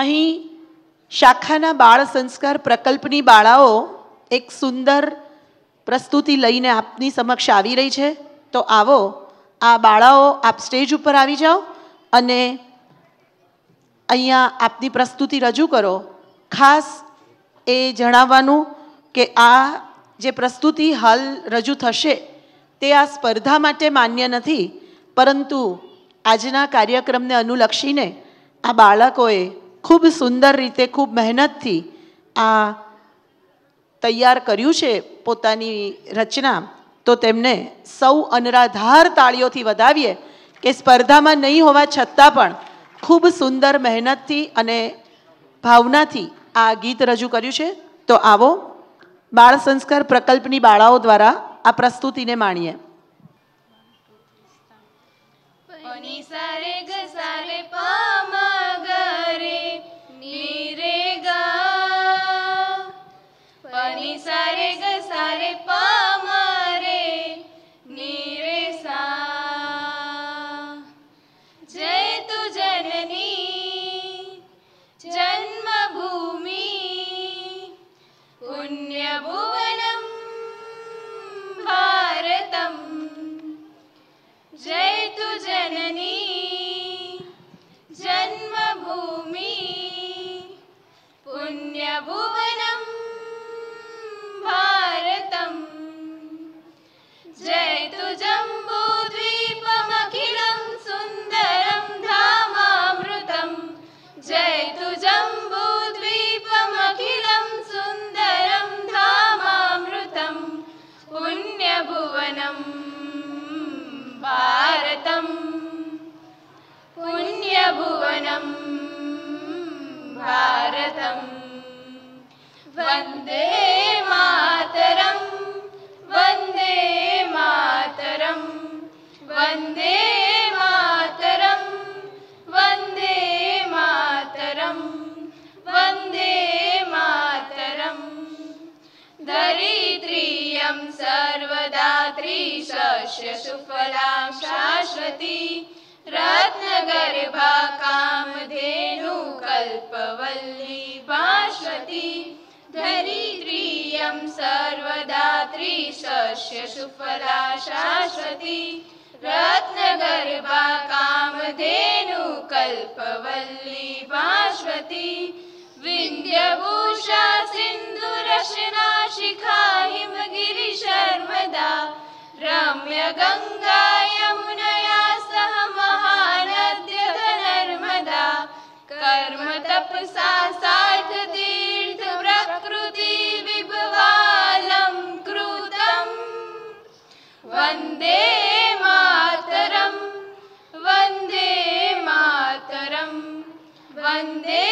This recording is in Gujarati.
અહીં શાખાના બાળ સંસ્કાર પ્રકલ્પની બાળાઓ એક સુંદર પ્રસ્તુતિ લઈને આપની સમક્ષ આવી રહી છે તો આવો આ બાળાઓ આપ સ્ટેજ ઉપર આવી જાઓ અને અહીંયા આપની પ્રસ્તુતિ રજૂ કરો ખાસ એ જણાવવાનું કે આ જે પ્રસ્તુતિ હાલ રજૂ થશે તે આ સ્પર્ધા માટે માન્ય નથી પરંતુ આજના કાર્યક્રમને અનુલક્ષીને આ બાળકોએ ખૂબ સુંદર રીતે ખૂબ મહેનતથી આ તૈયાર કર્યું છે પોતાની રચના તો તેમને સૌ અનરાધાર તાળીઓથી વધાવીએ કે સ્પર્ધામાં નહીં હોવા છતાં પણ ખૂબ સુંદર મહેનતથી અને ભાવનાથી આ ગીત રજૂ કર્યું છે તો આવો બાળ સંસ્કાર પ્રકલ્પની બાળાઓ દ્વારા આ પ્રસ્તુતિને માણીએ पनि सारे ग सारे पामा भारतं वन्दे मातरं वन्दे मातरं वन्दे मातरं वन्दे मातरं वन्दे मातरं धरित्रियं सर्वदात्री शस्यसुफलां शाश्वती रत्नगर्भा कामधेनु कल्पवल्ली નિત્યं सर्वदात्री सस्यसुफला शाश्वती रत्नगर्भा कामधेनु कल्पवल्ली भास्वती विन्द्यभूषा सिन्धुरशना शिखा हिमगिरिशर्मदा रम्यगङ्गा वन्दे मातरम् वन्दे मातरं वन्दे